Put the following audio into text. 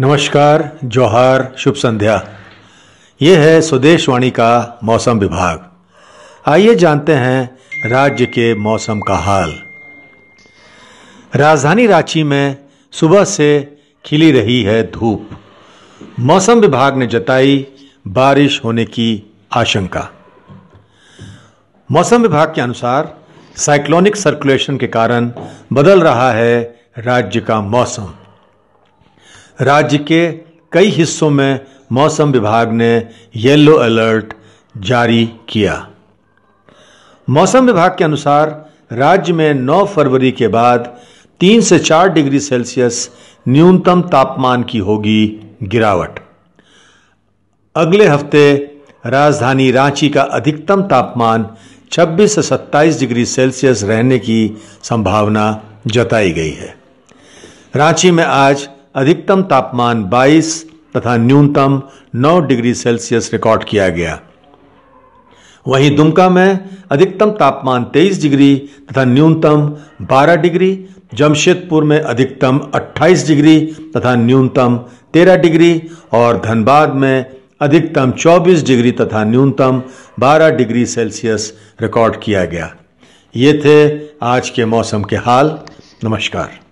नमस्कार जौहार शुभ संध्या ये है स्वदेश वाणी का मौसम विभाग आइए जानते हैं राज्य के मौसम का हाल राजधानी रांची में सुबह से खिली रही है धूप मौसम विभाग ने जताई बारिश होने की आशंका मौसम विभाग के अनुसार साइक्लोनिक सर्कुलेशन के कारण बदल रहा है राज्य का मौसम राज्य के कई हिस्सों में मौसम विभाग ने येलो अलर्ट जारी किया मौसम विभाग के अनुसार राज्य में 9 फरवरी के बाद 3 से 4 डिग्री सेल्सियस न्यूनतम तापमान की होगी गिरावट अगले हफ्ते राजधानी रांची का अधिकतम तापमान 26 से 27 डिग्री सेल्सियस रहने की संभावना जताई गई है रांची में आज अधिकतम तापमान 22 तथा न्यूनतम 9 डिग्री सेल्सियस रिकॉर्ड किया गया वहीं दुमका में अधिकतम तापमान 23 डिग्री तथा न्यूनतम 12 डिग्री जमशेदपुर में अधिकतम 28 डिग्री तथा न्यूनतम 13 डिग्री और धनबाद में अधिकतम 24 डिग्री तथा न्यूनतम 12 डिग्री सेल्सियस रिकॉर्ड किया गया ये थे आज के मौसम के हाल नमस्कार